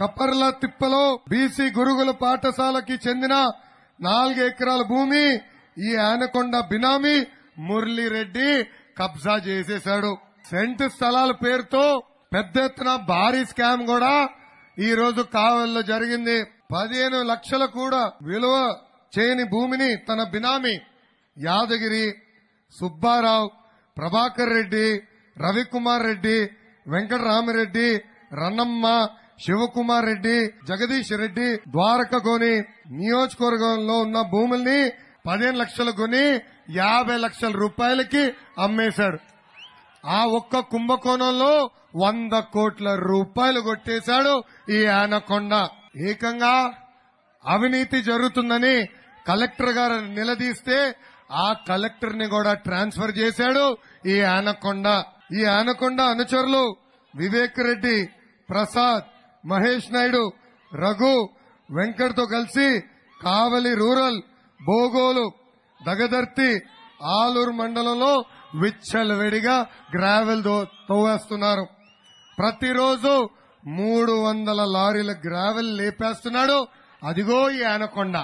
కపర్ల తిప్పలో BC గురుగుల పాఠశాలకి చెందిన నాలుగు ఎకరాల భూమి ఈ ఆనకొండ బినామీ మురళీరెడ్డి కబ్జా చేసేశాడు సెంటు స్థలాల పేరుతో పెద్ద ఎత్తున భారీ స్కామ్ కూడా ఈ రోజు కావల్లో జరిగింది పదిహేను లక్షల కూడా విలువ చేయని భూమిని తన బినామీ యాదగిరి సుబ్బారావు ప్రభాకర్ రెడ్డి రవికుమార్ రెడ్డి వెంకటరామిరెడ్డి రన్నమ్మ శివకుమార్ రెడ్డి జగదీష్ రెడ్డి ద్వారక కొని నియోజకవర్గంలో ఉన్న భూముల్ని పదిహేను లక్షలు కొని యాభై లక్షల రూపాయలకి అమ్మేశాడు ఆ ఒక్క కుంభకోణంలో వంద కోట్ల రూపాయలు కొట్టేశాడు ఈ ఆనకొండ ఏకంగా అవినీతి జరుగుతుందని కలెక్టర్ గారు నిలదీస్తే ఆ కలెక్టర్ ని కూడా ట్రాన్స్ఫర్ చేశాడు ఈ ఆనకొండ ఈ ఆనకొండ అనుచరులు వివేక్ రెడ్డి ప్రసాద్ మహేష్ నాయుడు రఘు వెంకట్తో కలిసి కావలి రూరల్ బోగోలు దగదర్తి ఆలూరు మండలంలో విచ్చలవిడిగా గ్రావెల్ తోవేస్తున్నారు ప్రతిరోజు మూడు వందల లారీల గ్రావెల్ లేపేస్తున్నాడు అదిగో ఈ ఆనకొండ